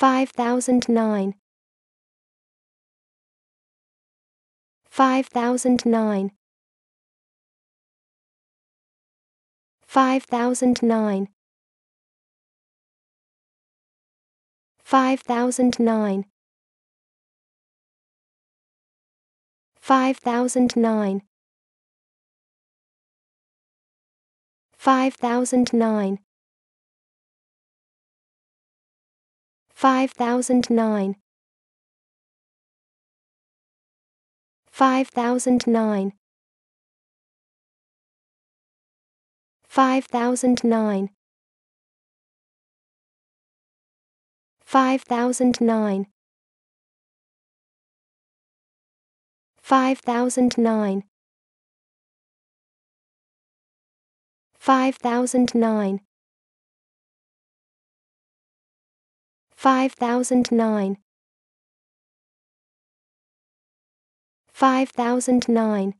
5009 5009 5009 5009 5009 5009 5009 5009 5009 5009 5009 5009 5009 5009